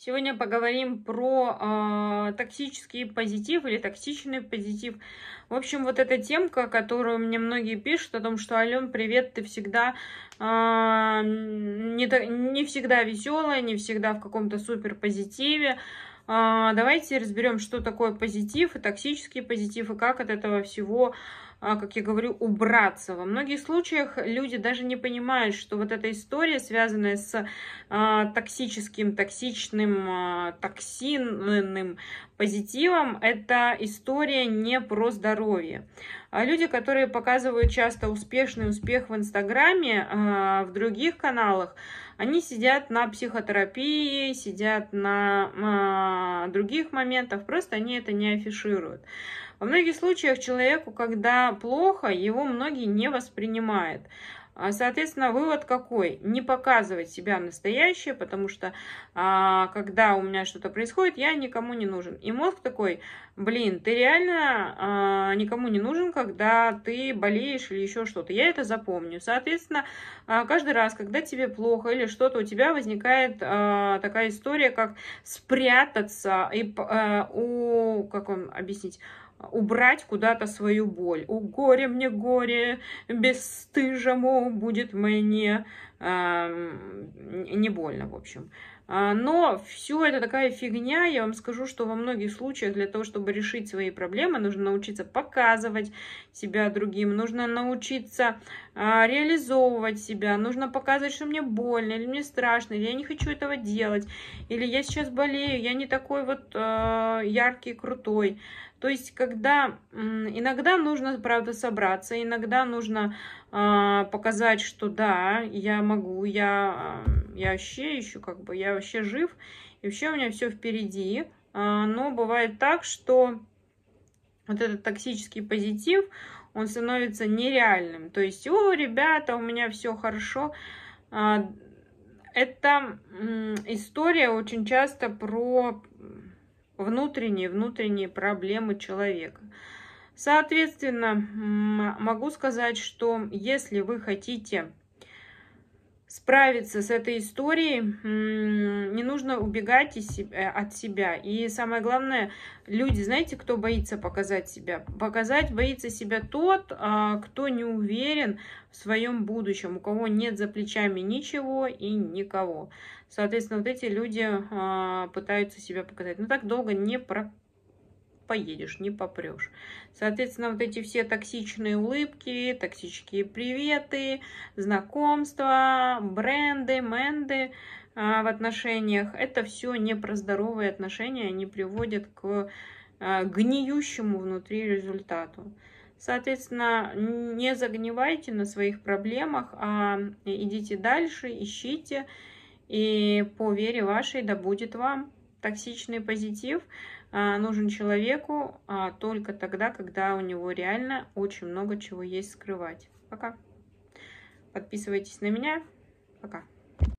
Сегодня поговорим про э, токсический позитив или токсичный позитив. В общем, вот эта темка, которую мне многие пишут о том, что Ален, привет, ты всегда э, не, не всегда веселая, не всегда в каком-то супер позитиве. Э, а, давайте разберем, что такое позитив и токсический позитив, и как от этого всего а, как я говорю, убраться. Во многих случаях люди даже не понимают, что вот эта история, связанная с а, токсическим, токсичным, а, токсинным позитивом, это история не про здоровье. А люди, которые показывают часто успешный успех в Инстаграме, а, в других каналах, они сидят на психотерапии, сидят на а, других моментах, просто они это не афишируют. Во многих случаях человеку, когда плохо, его многие не воспринимают. А, соответственно, вывод какой? Не показывать себя настоящее, потому что а, когда у меня что-то происходит, я никому не нужен. И мозг такой, блин, ты реально а, никому не нужен, когда ты болеешь или еще что-то. Я это запомню. Соответственно, а, каждый раз, когда тебе плохо или что-то, у тебя возникает а, такая история, как спрятаться и а, у, как вам объяснить, убрать куда-то свою боль. У горе мне, горе, бесстыжему будет мне...» э, Не больно, в общем. А, но все это такая фигня. Я вам скажу, что во многих случаях для того, чтобы решить свои проблемы, нужно научиться показывать себя другим, нужно научиться а, реализовывать себя, нужно показывать, что мне больно, или мне страшно, или я не хочу этого делать, или я сейчас болею, я не такой вот а, яркий, крутой. То есть, когда иногда нужно, правда, собраться, иногда нужно показать, что да, я могу, я я вообще еще как бы, я вообще жив, и вообще у меня все впереди. А, но бывает так, что вот этот токсический позитив, он становится нереальным. То есть, о, ребята, у меня все хорошо. А, это история очень часто про внутренние, внутренние проблемы человека. Соответственно, могу сказать, что если вы хотите справиться с этой историей, не нужно убегать э, от себя. И самое главное, люди, знаете, кто боится показать себя? Показать боится себя тот, а, кто не уверен в своем будущем, у кого нет за плечами ничего и никого. Соответственно, вот эти люди а, пытаются себя показать. Но ну, так долго не прокатывают поедешь, не попрешь. Соответственно, вот эти все токсичные улыбки, токсические приветы, знакомства, бренды, менды а, в отношениях, это все не про здоровые отношения, они приводят к а, гниющему внутри результату. Соответственно, не загнивайте на своих проблемах, а идите дальше, ищите, и по вере вашей да будет вам токсичный позитив а, нужен человеку а, только тогда, когда у него реально очень много чего есть скрывать. Пока. Подписывайтесь на меня. Пока.